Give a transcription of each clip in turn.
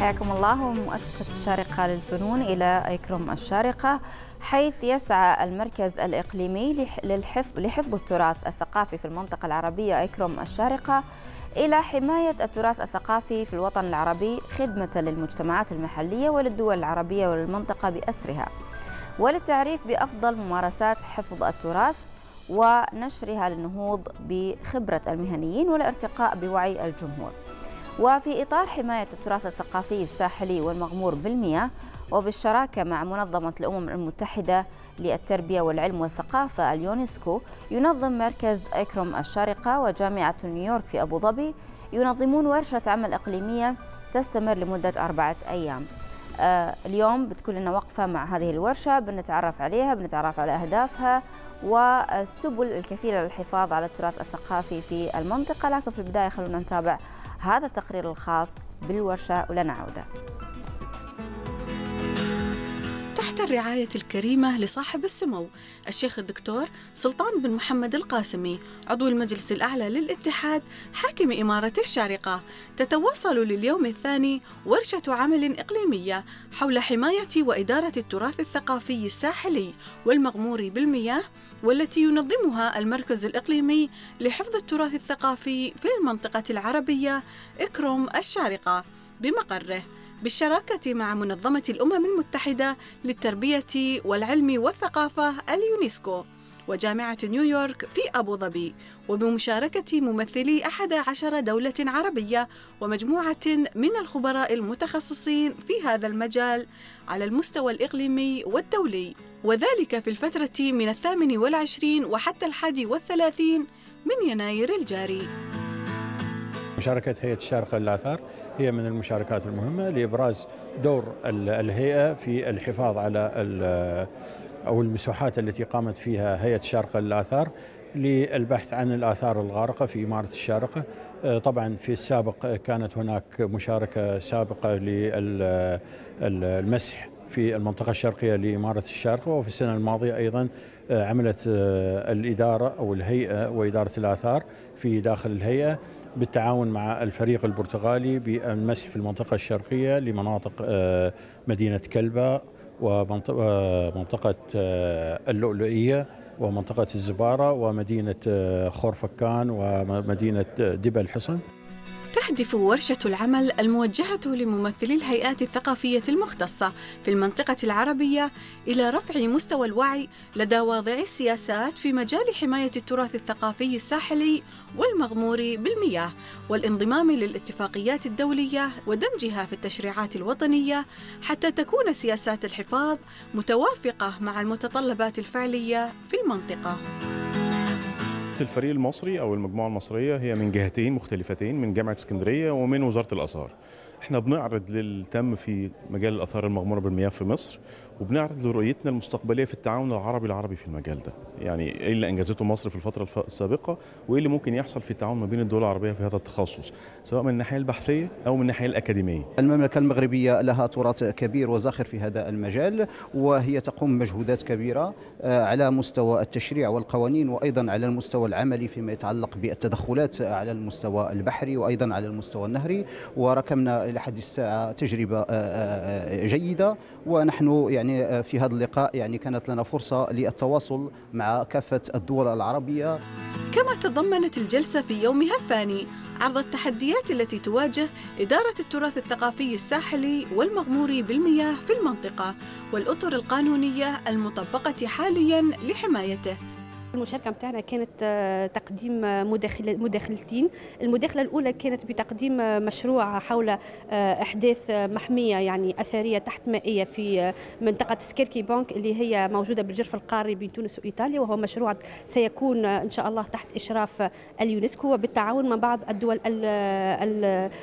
حياكم الله ومؤسسة الشارقة للفنون إلى أيكروم الشارقة حيث يسعى المركز الإقليمي للحفظ لحفظ التراث الثقافي في المنطقة العربية أيكروم الشارقة إلى حماية التراث الثقافي في الوطن العربي خدمة للمجتمعات المحلية وللدول العربية وللمنطقة بأسرها وللتعريف بأفضل ممارسات حفظ التراث ونشرها للنهوض بخبرة المهنيين والارتقاء بوعي الجمهور وفي إطار حماية التراث الثقافي الساحلي والمغمور بالمياه وبالشراكة مع منظمة الأمم المتحدة للتربية والعلم والثقافة اليونسكو ينظم مركز إكرم الشارقة وجامعة نيويورك في أبوظبي ينظمون ورشة عمل إقليمية تستمر لمدة أربعة أيام آه، اليوم بتكون لنا وقفة مع هذه الورشة بنتعرف عليها بنتعرف على أهدافها والسبل الكفيلة للحفاظ على التراث الثقافي في المنطقة لكن في البداية خلونا نتابع هذا التقرير الخاص بالورشة ولنا عودة تحت الرعاية الكريمة لصاحب السمو الشيخ الدكتور سلطان بن محمد القاسمي عضو المجلس الأعلى للاتحاد حاكم إمارة الشارقة تتواصل لليوم الثاني ورشة عمل إقليمية حول حماية وإدارة التراث الثقافي الساحلي والمغمور بالمياه والتي ينظمها المركز الإقليمي لحفظ التراث الثقافي في المنطقة العربية إكروم الشارقة بمقره بالشراكة مع منظمة الأمم المتحدة للتربية والعلم والثقافة اليونسكو وجامعة نيويورك في أبو ظبي وبمشاركة ممثلي أحد عشر دولة عربية ومجموعة من الخبراء المتخصصين في هذا المجال على المستوى الإقليمي والدولي وذلك في الفترة من الثامن والعشرين وحتى الحادي والثلاثين من يناير الجاري مشاركة هيئة الشارقة للآثار هي من المشاركات المهمة لإبراز دور الهيئة في الحفاظ على أو المساحات التي قامت فيها هيئة الشارقة للآثار للبحث عن الآثار الغارقة في إمارة الشارقة آه، طبعا في السابق كانت هناك مشاركة سابقة للمسح في المنطقة الشرقية لإمارة الشارقة وفي السنة الماضية أيضا عملت آه، الإدارة أو الهيئة وإدارة الآثار في داخل الهيئة بالتعاون مع الفريق البرتغالي بالمسح في المنطقة الشرقية لمناطق آه، مدينة كلبة ومنطقة آه، اللؤلؤية ومنطقة الزبارة ومدينة خورفكان ومدينة دبل الحصن تهدف ورشة العمل الموجهة لممثلي الهيئات الثقافية المختصة في المنطقة العربية إلى رفع مستوى الوعي لدى واضعي السياسات في مجال حماية التراث الثقافي الساحلي والمغمور بالمياه والانضمام للاتفاقيات الدولية ودمجها في التشريعات الوطنية حتى تكون سياسات الحفاظ متوافقة مع المتطلبات الفعلية في المنطقة. الفريق المصري او المجموعه المصريه هي من جهتين مختلفتين من جامعه اسكندريه ومن وزاره الاثار. احنا بنعرض للتم في مجال الاثار المغموره بالمياه في مصر وبنعرض لرؤيتنا المستقبليه في التعاون العربي العربي في المجال ده يعني ايه اللي انجزته مصر في الفتره السابقه وايه اللي ممكن يحصل في التعاون ما بين الدول العربيه في هذا التخصص سواء من الناحيه البحثيه او من الناحيه الاكاديميه المملكه المغربيه لها تراث كبير وزاخر في هذا المجال وهي تقوم مجهودات كبيره آه، على مستوى التشريع والقوانين وايضا على المستوى العملي فيما يتعلق بالتدخلات على المستوى البحري وايضا على المستوى النهري وركمنا الى حد الساعه تجربه آه، آه، جيده ونحن يعني يعني آه، في هذا اللقاء يعني كانت لنا فرصة للتواصل مع كافة الدول العربية كما تضمنت الجلسة في يومها الثاني عرض التحديات التي تواجه إدارة التراث الثقافي الساحلي والمغمور بالمياه في المنطقة والأطر القانونية المطبقة حاليا لحمايته المشاركة بتاعنا كانت آه، تقديم آه، مداخلتين المداخلة الأولى كانت بتقديم آه، مشروع حول أحداث محمية يعني أثرية تحت مائية في منطقة سكيركي بونك اللي هي موجودة بالجرف القاري بين تونس وإيطاليا وهو مشروع سيكون إن شاء الله تحت إشراف اليونسكو وبالتعاون مع بعض الدول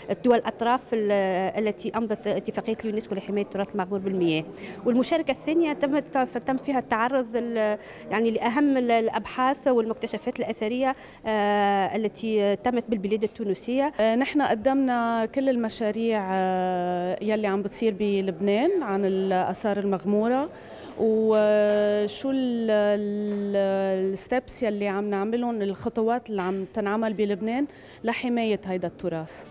الدول الأطراف التي أمضت اتفاقية اليونسكو لحماية التراث المغمور بالمياه والمشاركة الثانية تم فيها التعرض يعني لأهم الابحاث والمكتشفات الاثريه آه، التي تمت بالبلاد التونسيه آه، نحن قدمنا كل المشاريع آه، يلي عم بتصير بلبنان عن الاثار المغموره وشو الستبس يلي عم نعملهم الخطوات اللي عم تنعمل بلبنان لحمايه هيدا التراث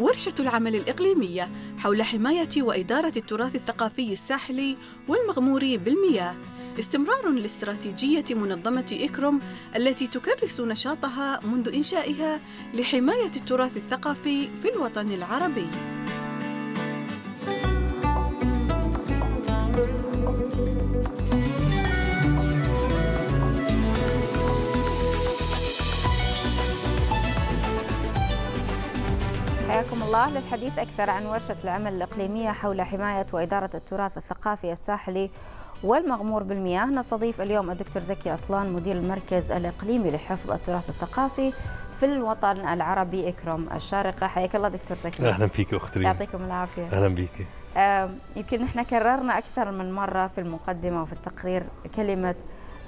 ورشة العمل الإقليمية حول حماية وإدارة التراث الثقافي الساحلي والمغمور بالمياه استمرار لاستراتيجية منظمة إكرم التي تكرس نشاطها منذ إنشائها لحماية التراث الثقافي في الوطن العربي. حياكم الله للحديث أكثر عن ورشة العمل الإقليمية حول حماية وإدارة التراث الثقافي الساحلي والمغمور بالمياه نستضيف اليوم الدكتور زكي أصلان مدير المركز الإقليمي لحفظ التراث الثقافي في الوطن العربي إكرم الشارقة حياك الله دكتور زكي أهلا فيك أختي يعطيكم العافية أهلا بك يمكن نحن كررنا أكثر من مرة في المقدمة وفي التقرير كلمة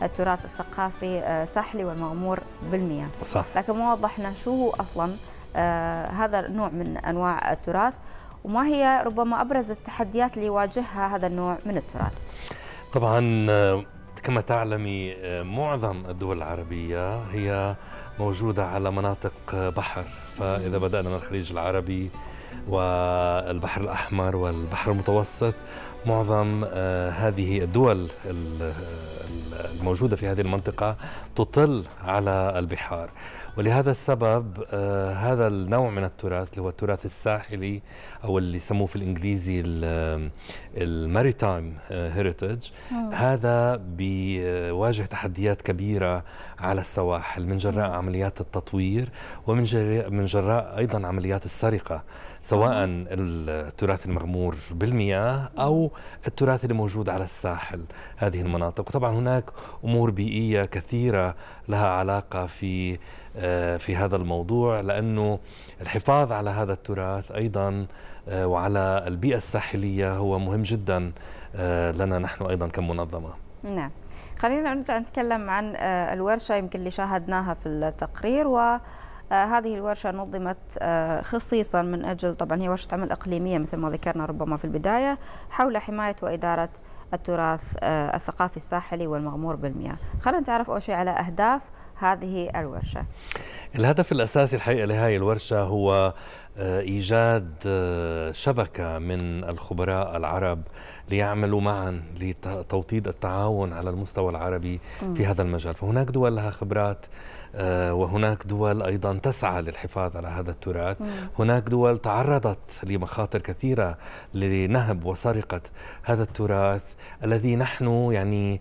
التراث الثقافي آه، ساحلي والمغمور بالمياه صح. لكن ما وضحنا شو هو أصلا آه، هذا نوع من أنواع التراث وما هي ربما أبرز التحديات اللي يواجهها هذا النوع من التراث طبعا كما تعلمي معظم الدول العربية هي موجودة على مناطق بحر فإذا بدأنا من الخليج العربي والبحر الأحمر والبحر المتوسط معظم آه، هذه الدول الموجودة في هذه المنطقة تطل على البحار ولهذا السبب آه هذا النوع من التراث اللي هو التراث الساحلي او اللي يسموه في الانجليزي الماريتايم هيريتج آه، هذا بيواجه تحديات كبيره على السواحل من جراء عمليات التطوير ومن جراء من جراء ايضا عمليات السرقه سواء التراث المغمور بالمياه أو التراث اللي موجود على الساحل هذه المناطق وطبعا هناك أمور بيئية كثيرة لها علاقة في آه، في هذا الموضوع لأنه الحفاظ على هذا التراث أيضا آه، وعلى البيئة الساحلية هو مهم جدا آه، لنا نحن أيضا كمنظمة نعم خلينا نرجع نتكلم عن الورشة يمكن اللي شاهدناها في التقرير و آه، هذه الورشة نظمت آه، خصيصا من أجل طبعا هي ورشة عمل إقليمية مثل ما ذكرنا ربما في البداية حول حماية وإدارة التراث آه، الثقافي الساحلي والمغمور بالمياه خلينا نتعرف أول شيء على أهداف هذه الورشة الهدف الأساسي الحقيقة لهذه الورشة هو آه، إيجاد آه، شبكة من الخبراء العرب ليعملوا معا لتوطيد التعاون على المستوى العربي في هذا المجال فهناك دول لها خبرات آه، وهناك دول أيضا تسعى للحفاظ على هذا التراث هناك دول تعرضت لمخاطر كثيرة لنهب وسرقة هذا التراث الذي نحن يعني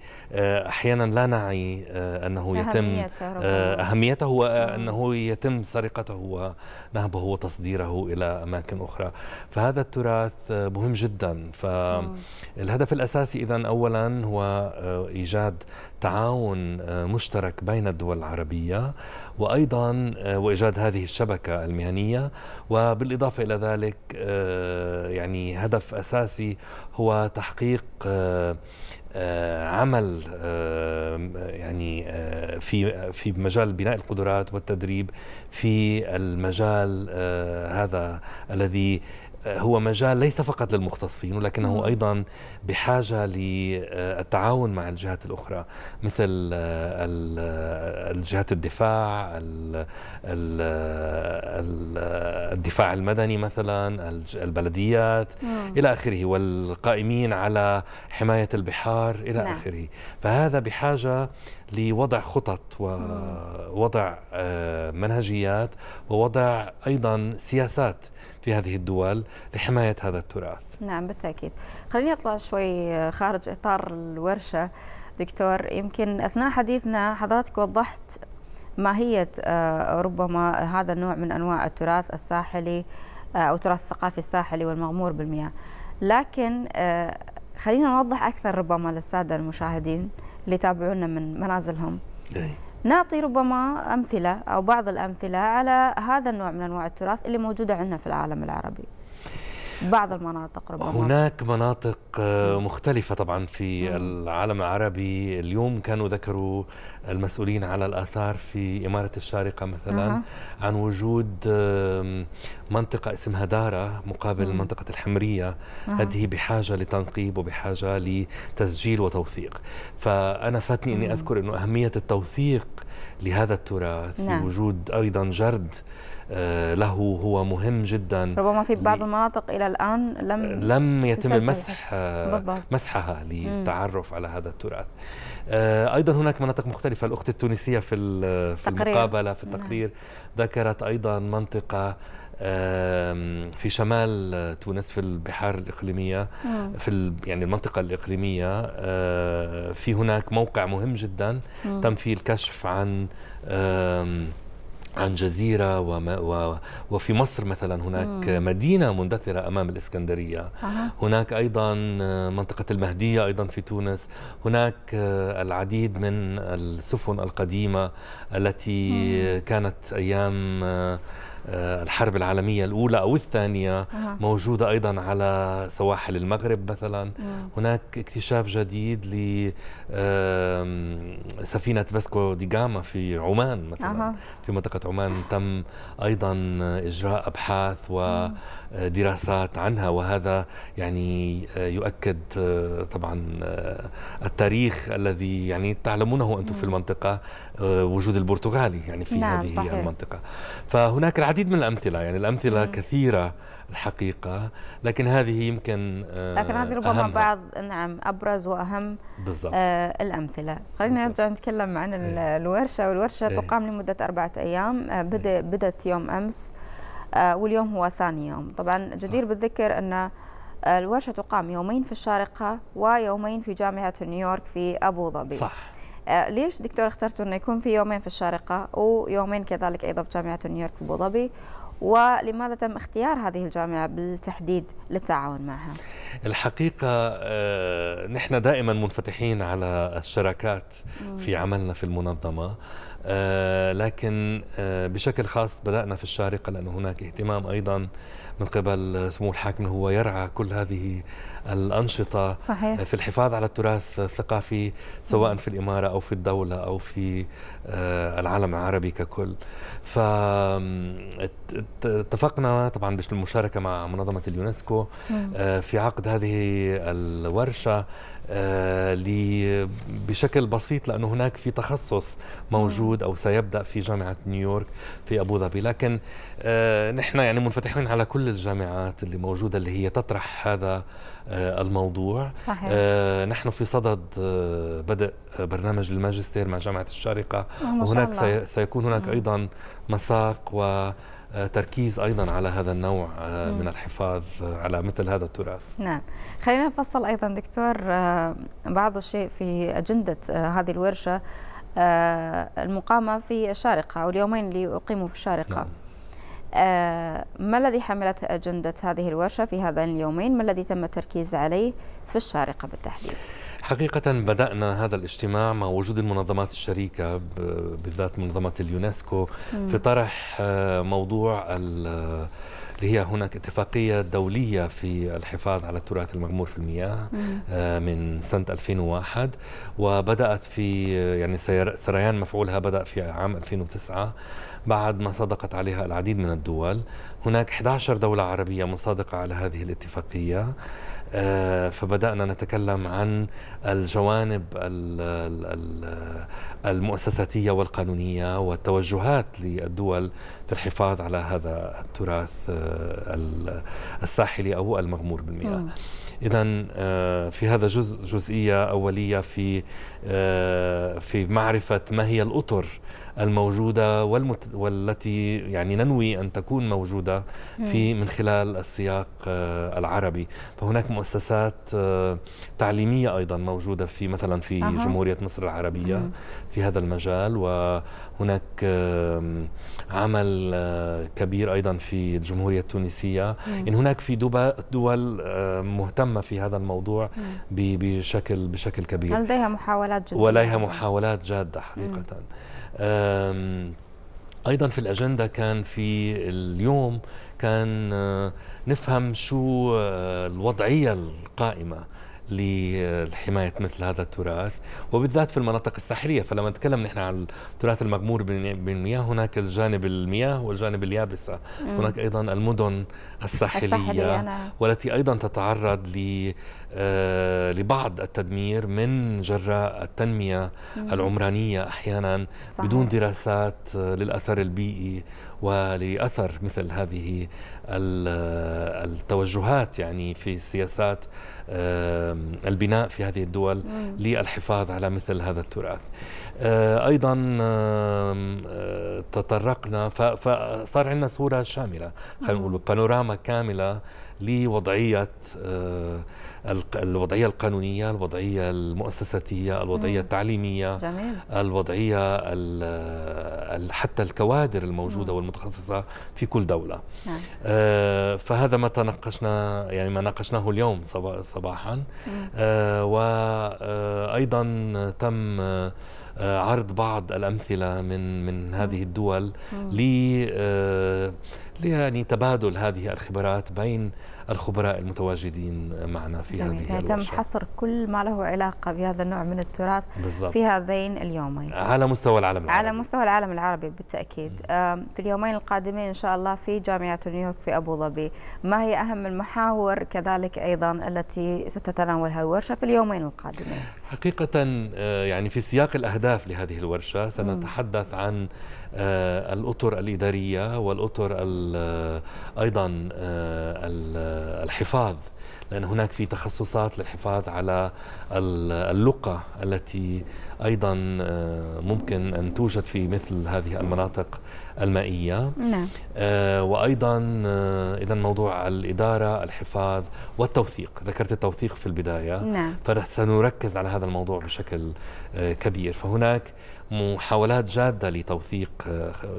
أحيانا لا نعي أنه يتم آه، أهميته وأنه يتم سرقته ونهبه وتصديره إلى أماكن أخرى فهذا التراث آه، مهم جدا فالهدف الأساسي إذا أولا هو آه، إيجاد تعاون آه، مشترك بين الدول العربية وأيضا آه، وإيجاد هذه الشبكة المهنية وبالإضافة إلى ذلك آه، يعني هدف أساسي هو تحقيق عمل يعني في في مجال بناء القدرات والتدريب في المجال هذا الذي هو مجال ليس فقط للمختصين ولكنه ايضا بحاجه للتعاون مع الجهات الاخرى مثل الجهات الدفاع الدفاع المدني مثلا البلديات الى اخره والقائمين على حمايه البحار الى نعم. اخره فهذا بحاجه لوضع خطط ووضع آه، منهجيات ووضع أيضا سياسات في هذه الدول لحماية هذا التراث نعم بالتأكيد خليني أطلع شوي آه، خارج إطار الورشة دكتور يمكن أثناء حديثنا حضرتك وضحت ماهية آه، ربما هذا النوع من أنواع التراث الساحلي أو التراث الثقافي الساحلي والمغمور بالمياه لكن خلينا نوضح أكثر ربما للسادة المشاهدين اللي يتابعونا من منازلهم دي. نعطي ربما أمثلة أو بعض الأمثلة على هذا النوع من أنواع التراث اللي موجودة عندنا في العالم العربي بعض المناطق ربما هناك مناطق آه، مختلفة طبعا في العالم العربي اليوم كانوا ذكروا المسؤولين على الآثار في إمارة الشارقة مثلا عن وجود منطقة اسمها دارة مقابل منطقة الحمرية هذه بحاجة لتنقيب وبحاجة لتسجيل وتوثيق فأنا فاتني أني أذكر أنه أهمية التوثيق لهذا التراث نعم. وجود أيضا جرد آه، له هو مهم جدا ربما في بعض المناطق الى الان لم لم يتم المسح مسحها للتعرف على هذا التراث آه، ايضا هناك مناطق مختلفه الاخت التونسيه في في المقابله في نعم. التقرير ذكرت ايضا منطقه في شمال تونس في البحار الإقليمية في يعني المنطقة الإقليمية آه، في هناك موقع مهم جدا تم فيه الكشف عن عن جزيرة وما و وفي مصر مثلا هناك مم. مدينة مندثرة أمام الإسكندرية أه. هناك أيضا منطقة المهدية أيضا في تونس هناك العديد من السفن القديمة التي مم. كانت أيام آه، الحرب العالمية الأولى أو الثانية موجودة أيضا على سواحل المغرب مثلا هناك اكتشاف جديد لسفينة فاسكو دي جاما في عمان مثلا في منطقة عمان تم أيضا إجراء أبحاث ودراسات آه، عنها وهذا يعني آه، يؤكد طبعا التاريخ الذي يعني تعلمونه أنتم في المنطقة وجود البرتغالي يعني في نعم هذه صحيح. المنطقة فهناك العديد العديد من الامثله يعني الامثله مم. كثيره الحقيقه لكن هذه يمكن آه، لكن هذه ربما أهمها. بعض نعم ابرز واهم آه الامثله خلينا نرجع نتكلم عن ايه. الورشه والورشه ايه. تقام لمده اربعه ايام آه بدا ايه. بدات يوم امس آه واليوم هو ثاني يوم طبعا جدير صح. بالذكر ان آه، الورشه تقام يومين في الشارقه ويومين في جامعه نيويورك في ابو ظبي صح آه، ليش دكتور اخترتوا انه يكون في يومين في الشارقه ويومين كذلك ايضا في جامعه نيويورك في ابو ظبي ولماذا تم اختيار هذه الجامعة بالتحديد للتعاون معها؟ الحقيقة آه، نحن دائما منفتحين على الشراكات في عملنا في المنظمة آه، لكن بشكل خاص بدأنا في الشارقة لانه هناك اهتمام أيضا من قبل سمو الحاكم هو يرعى كل هذه الأنشطة صحيح. في الحفاظ على التراث الثقافي سواء في الإمارة أو في الدولة أو في آه، العالم العربي ككل فاتفقنا طبعا بالمشاركة مع منظمة اليونسكو آه، في عقد هذه الورشة آه، بشكل بسيط لأنه هناك في تخصص موجود أو سيبدأ في جامعة نيويورك في أبو ظبي لكن نحن يعني منفتحين على كل كل الجامعات اللي موجودة اللي هي تطرح هذا آه، الموضوع صحيح. آه، نحن في صدد آه، بدء برنامج الماجستير مع جامعة الشارقة وهناك الله. سيكون هناك أيضا مساق و تركيز ايضا على هذا النوع من الحفاظ على مثل هذا التراث. نعم، خلينا نفصل ايضا دكتور بعض الشيء في اجنده هذه الورشه المقامه في الشارقه او اليومين اللي اقيموا في الشارقه. نعم. آه، ما الذي حملت أجندة هذه الورشة في هذين اليومين ما الذي تم التركيز عليه في الشارقة بالتحديد حقيقة بدأنا هذا الاجتماع مع وجود المنظمات الشريكة بالذات منظمة اليونسكو في طرح آه، موضوع اللي هي هناك اتفاقية دولية في الحفاظ على التراث المغمور في المياه آه، من سنة 2001 وبدأت في آه، يعني سريان مفعولها بدأ في عام 2009 بعد ما صدقت عليها العديد من الدول هناك 11 دولة عربية مصادقة على هذه الاتفاقية آه، فبدأنا نتكلم عن الجوانب المؤسساتية والقانونية والتوجهات للدول في الحفاظ على هذا التراث آه، الساحلي أو المغمور بالمياه إذا في هذا جزء جزئية أولية في في معرفة ما هي الأطر الموجودة والمت... والتي يعني ننوي أن تكون موجودة في من خلال السياق آه، العربي فهناك مؤسسات آه، تعليمية أيضا موجودة في مثلا في أه. جمهورية مصر العربية في هذا المجال وهناك عمل آه، كبير أيضا في الجمهورية التونسية مم. إن هناك في دول مهتمة في هذا الموضوع مم. بشكل بشكل كبير هل لديها محاولات محاولات جدية ولديها محاولات جادة حقيقة ايضا في الاجنده كان في اليوم كان آه، نفهم شو آه، الوضعيه القائمه لحماية مثل هذا التراث وبالذات في المناطق الساحلية فلما نتكلم نحن عن التراث المغمور بالمياه هناك الجانب المياه والجانب اليابسة مم. هناك أيضا المدن الساحلية, الساحلية نعم. والتي أيضا تتعرض ل آه، لبعض التدمير من جراء التنمية مم. العمرانية أحيانا صحيح. بدون دراسات آه، للأثر البيئي ولأثر مثل هذه آه، التوجهات يعني في السياسات البناء في هذه الدول للحفاظ على مثل هذا التراث آه، ايضا آه، تطرقنا فصار عندنا صوره شامله خلينا نقول بانوراما كامله لوضعيه آه، الوضعية القانونية الوضعية المؤسساتية الوضعية التعليمية جميل. الوضعية حتى الكوادر الموجودة مم. والمتخصصة في كل دولة نعم. آه فهذا ما تناقشنا يعني ما ناقشناه اليوم صباحا آه وأيضا آه، تم آه، عرض بعض الامثله من من هذه الدول آه، ل يعني تبادل هذه الخبرات بين الخبراء المتواجدين معنا في جميل. هذه تم حصر كل ما له علاقه بهذا النوع من التراث بالزبط. في هذين اليومين على مستوى العالم العربي على مستوى العالم العربي بالتاكيد م. في اليومين القادمين ان شاء الله في جامعه نيويورك في ابو ظبي ما هي اهم المحاور كذلك ايضا التي ستتناولها الورشه في اليومين القادمين حقيقه آه، يعني في سياق الاهداف الأهداف لهذه الورشة سنتحدث عن آه، الأطر الإدارية والأطر آه، أيضا آه، الحفاظ لأن هناك في تخصصات للحفاظ على اللقة التي أيضا آه، ممكن أن توجد في مثل هذه المناطق المائية نعم. آه، وأيضا آه، إذا موضوع الإدارة الحفاظ والتوثيق ذكرت التوثيق في البداية نعم. فسنركز على هذا الموضوع بشكل كبير فهناك محاولات جادة لتوثيق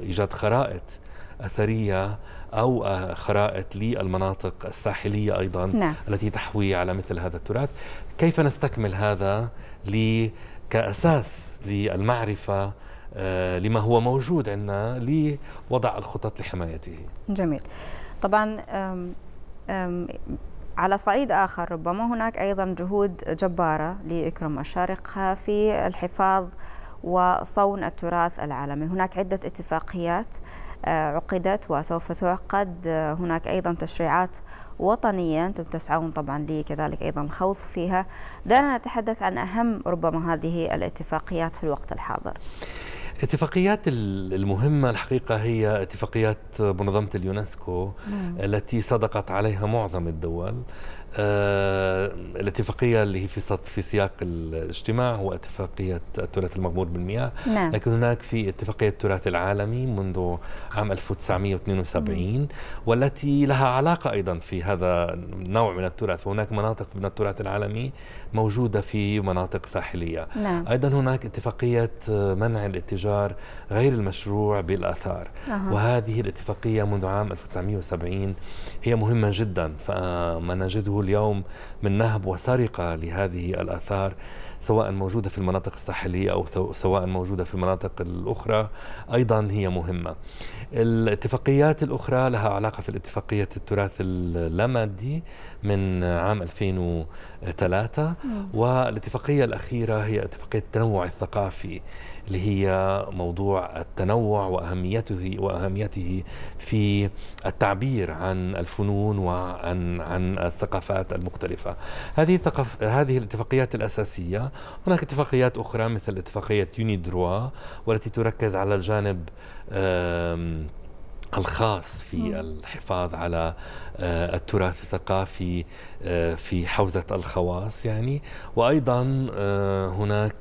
إيجاد خرائط أثرية أو خرائط للمناطق الساحلية أيضا نعم. التي تحوي على مثل هذا التراث كيف نستكمل هذا كأساس للمعرفة آه، لما هو موجود عندنا لوضع الخطط لحمايته جميل طبعا أم أم على صعيد آخر ربما هناك أيضا جهود جبارة لإكرم الشارقة في الحفاظ وصون التراث العالمي هناك عدة اتفاقيات عقدت وسوف تعقد هناك أيضا تشريعات وطنية أنتم تسعون طبعا لكذلك أيضا الخوض فيها دعنا نتحدث عن أهم ربما هذه الاتفاقيات في الوقت الحاضر اتفاقيات المهمة الحقيقة هي اتفاقيات منظمة اليونسكو نعم. التي صدقت عليها معظم الدول آه، الاتفاقية اللي هي في في سياق الاجتماع هو اتفاقية التراث المغمور بالمياه نعم. لكن هناك في اتفاقية التراث العالمي منذ عام 1972 مم. والتي لها علاقة أيضا في هذا النوع من التراث هناك مناطق من التراث العالمي موجودة في مناطق ساحلية نعم. أيضا هناك اتفاقية منع الاتجار غير المشروع بالآثار أه. وهذه الاتفاقية منذ عام 1970 هي مهمة جدا فما نجده اليوم من نهب وسرقه لهذه الاثار سواء موجودة في المناطق الساحلية أو سواء موجودة في المناطق الأخرى أيضا هي مهمة الاتفاقيات الأخرى لها علاقة في الاتفاقية التراث اللامادي من عام 2003 والاتفاقية الأخيرة هي اتفاقية التنوع الثقافي اللي هي موضوع التنوع واهميته واهميته في التعبير عن الفنون وعن عن الثقافات المختلفه. هذه الثقاف هذه الاتفاقيات الاساسيه هناك اتفاقيات أخرى مثل اتفاقية يونيدروا والتي تركز على الجانب الخاص في الحفاظ على آه، التراث الثقافي آه، في حوزة الخواص يعني وأيضا آه، هناك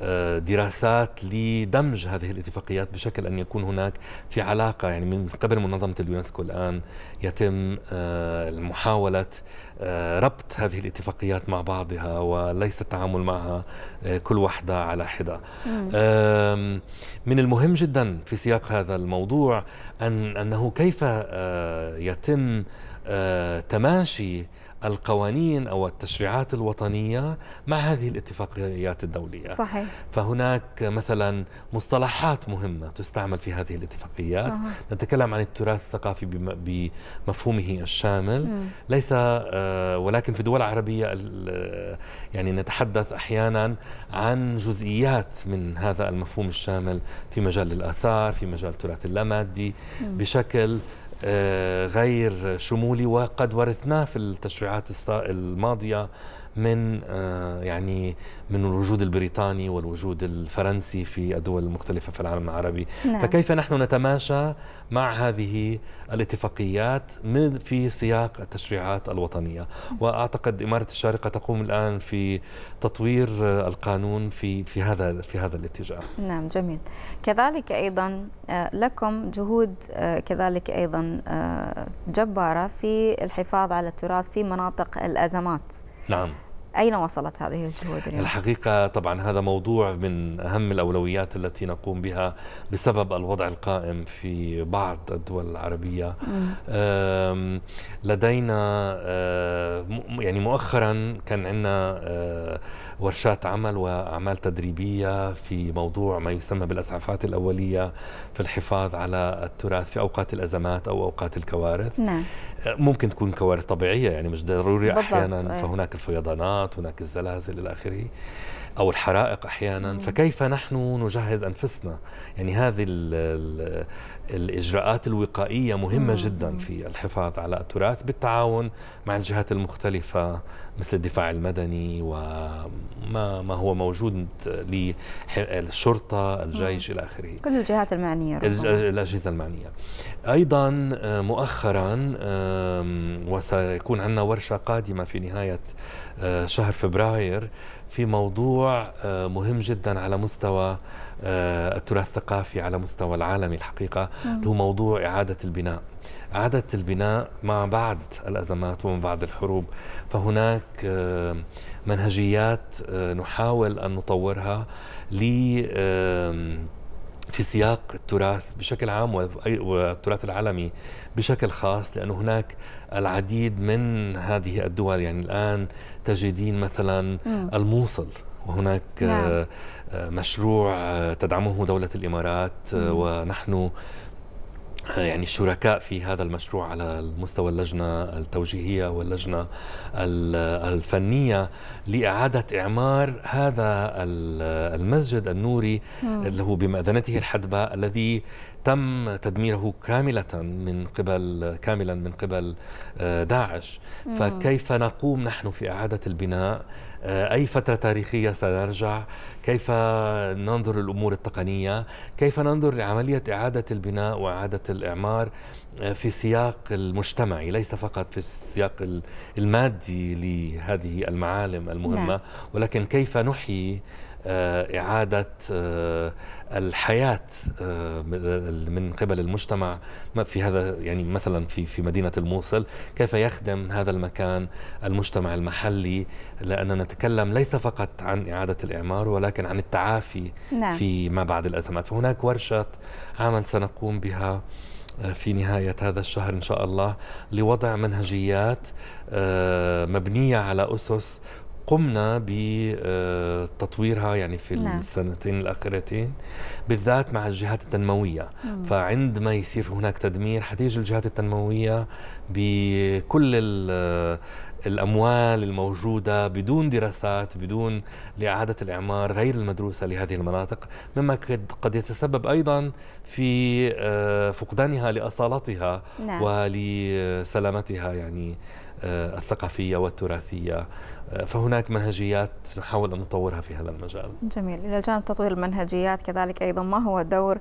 آه، دراسات لدمج هذه الاتفاقيات بشكل ان يكون هناك في علاقه يعني من قبل منظمه اليونسكو الان يتم آه، محاوله آه، ربط هذه الاتفاقيات مع بعضها وليس التعامل معها كل واحده على حده. من المهم جدا في سياق هذا الموضوع ان انه كيف يتم تماشي القوانين أو التشريعات الوطنية مع هذه الاتفاقيات الدولية صحيح فهناك مثلا مصطلحات مهمة تستعمل في هذه الاتفاقيات أوه. نتكلم عن التراث الثقافي بمفهومه الشامل م. ليس آه، ولكن في دول عربية يعني نتحدث أحيانا عن جزئيات من هذا المفهوم الشامل في مجال الآثار في مجال التراث اللامادي بشكل آه، غير شمولي وقد ورثناه في التشريعات الماضيه من آه، يعني من الوجود البريطاني والوجود الفرنسي في الدول المختلفة في العالم العربي نعم. فكيف نحن نتماشى مع هذه الاتفاقيات من في سياق التشريعات الوطنية وأعتقد إمارة الشارقة تقوم الآن في تطوير القانون في في هذا في هذا الاتجاه نعم جميل كذلك أيضا آه، لكم جهود آه، كذلك أيضا جبارة في الحفاظ على التراث في مناطق الأزمات نعم أين وصلت هذه الجهود اليوم؟ الحقيقة طبعا هذا موضوع من أهم الأولويات التي نقوم بها بسبب الوضع القائم في بعض الدول العربية لدينا يعني مؤخرا كان عندنا ورشات عمل وأعمال تدريبية في موضوع ما يسمى بالأسعافات الأولية في الحفاظ على التراث في أوقات الأزمات أو أوقات الكوارث نعم. آه، ممكن تكون كوارث طبيعية يعني مش ضروري أحيانا إيه. فهناك الفيضانات الفيضانات هناك الزلازل إلى آخره أو الحرائق أحيانا فكيف نحن نجهز أنفسنا يعني هذه الإجراءات الوقائية مهمة مم. جدا في الحفاظ على التراث بالتعاون مع الجهات المختلفة مثل الدفاع المدني وما ما هو موجود للشرطة الجيش إلى آخره كل الجهات المعنية الأجهزة المعنية أيضا مؤخرا وسيكون عندنا ورشة قادمة في نهاية شهر فبراير في موضوع مهم جدا على مستوى التراث الثقافي على مستوى العالمي الحقيقة نعم. اللي هو موضوع إعادة البناء إعادة البناء ما بعد الأزمات ومن بعد الحروب فهناك آه، منهجيات آه، نحاول أن نطورها ل في سياق التراث بشكل عام والتراث العالمي بشكل خاص لأن هناك العديد من هذه الدول يعني الآن تجدين مثلا الموصل وهناك نعم. آه، مشروع تدعمه دولة الإمارات ونحن يعني الشركاء في هذا المشروع على مستوى اللجنة التوجيهية واللجنة الفنية لإعادة إعمار هذا المسجد النوري اللي هو بمأذنته الحدبة الذي تم تدميره كاملة من قبل كاملا من قبل آه، داعش فكيف نقوم نحن في إعادة البناء آه، أي فترة تاريخية سنرجع كيف ننظر للأمور التقنية كيف ننظر لعملية إعادة البناء وإعادة الإعمار آه، في سياق المجتمعي ليس فقط في السياق المادي لهذه المعالم المهمة نعم. ولكن كيف نحيي آه، إعادة آه، الحياة آه، من قبل المجتمع في هذا يعني مثلا في في مدينة الموصل كيف يخدم هذا المكان المجتمع المحلي لأننا نتكلم ليس فقط عن إعادة الإعمار ولكن عن التعافي نعم. في ما بعد الأزمات فهناك ورشة عمل سنقوم بها في نهاية هذا الشهر إن شاء الله لوضع منهجيات مبنية على أسس قمنا بتطويرها آه، يعني في نعم. السنتين الاخيرتين بالذات مع الجهات التنمويه مم. فعندما يصير هناك تدمير حتيجي الجهات التنمويه بكل آه، الاموال الموجوده بدون دراسات بدون لاعاده الاعمار غير المدروسه لهذه المناطق مما قد يتسبب ايضا في آه، فقدانها لاصالتها نعم. ولسلامتها يعني الثقافيه والتراثيه فهناك منهجيات نحاول أن نطورها في هذا المجال جميل إلى جانب تطوير المنهجيات كذلك أيضا ما هو دور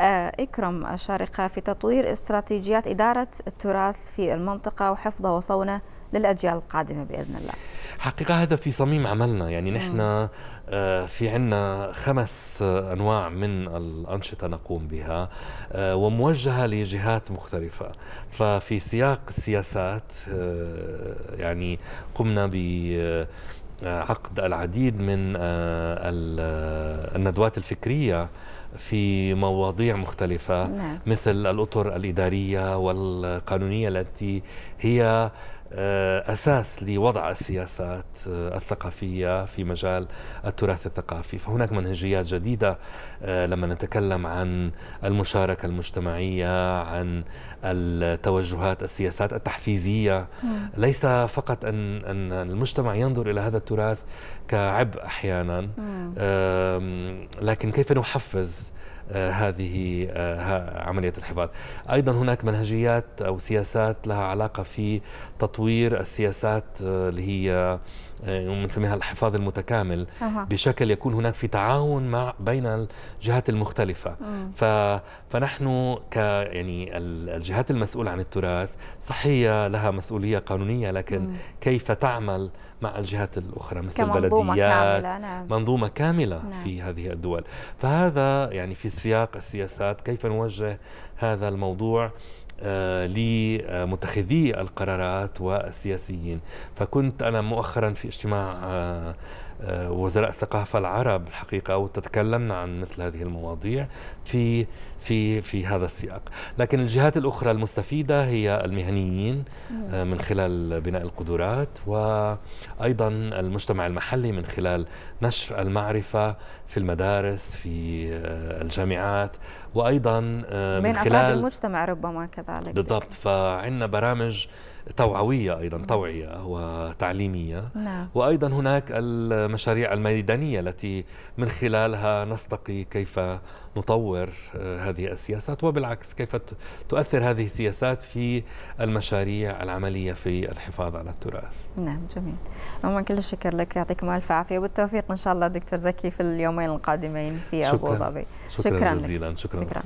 آه، إكرم الشارقة في تطوير استراتيجيات إدارة التراث في المنطقة وحفظه وصونه للأجيال القادمة بإذن الله حقيقة هذا في صميم عملنا يعني نحن آه، في عنا خمس آه، أنواع من الأنشطة نقوم بها آه، وموجهة لجهات مختلفة ففي سياق السياسات يعني قمنا ب عقد العديد من الندوات الفكريه في مواضيع مختلفة نعم. مثل الأطر الإدارية والقانونية التي هي آه، اساس لوضع السياسات آه، الثقافيه في مجال التراث الثقافي، فهناك منهجيات جديده آه، لما نتكلم عن المشاركه المجتمعيه، عن التوجهات السياسات التحفيزيه، ليس فقط ان ان المجتمع ينظر الى هذا التراث كعبء احيانا لكن كيف نحفز آه، هذه آه، عملية الحفاظ أيضا هناك منهجيات أو سياسات لها علاقة في تطوير السياسات آه، اللي هي آه، ونسميها الحفاظ المتكامل أه. بشكل يكون هناك في تعاون مع بين الجهات المختلفه ف فنحن ك يعني الجهات المسؤوله عن التراث صحية لها مسؤوليه قانونيه لكن مم. كيف تعمل مع الجهات الاخرى مثل كمنظومة البلديات كاملة. نعم. منظومه كامله نعم. في هذه الدول فهذا يعني في سياق السياسات كيف نوجه هذا الموضوع آه، لمتخذي القرارات والسياسيين فكنت أنا مؤخرا في اجتماع آه، آه، وزراء الثقافة العرب الحقيقة وتتكلمنا عن مثل هذه المواضيع في في في هذا السياق، لكن الجهات الأخرى المستفيدة هي المهنيين آه، من خلال بناء القدرات وأيضا المجتمع المحلي من خلال نشر المعرفة في المدارس في آه، الجامعات وأيضا من, خلال بين أفراد المجتمع ربما كذلك بالضبط فعندنا برامج توعوية أيضا توعية وتعليمية نعم. وأيضا هناك المشاريع الميدانية التي من خلالها نستقي كيف نطور آه، هذه السياسات وبالعكس كيف تؤثر هذه السياسات في المشاريع العملية في الحفاظ على التراث نعم جميل عموما كل الشكر لك يعطيكم ألف عافية والتوفيق إن شاء الله دكتور زكي في اليومين القادمين في أبو ظبي شكرا, شكرا, شكرا جزيلا شكرا, شكرا.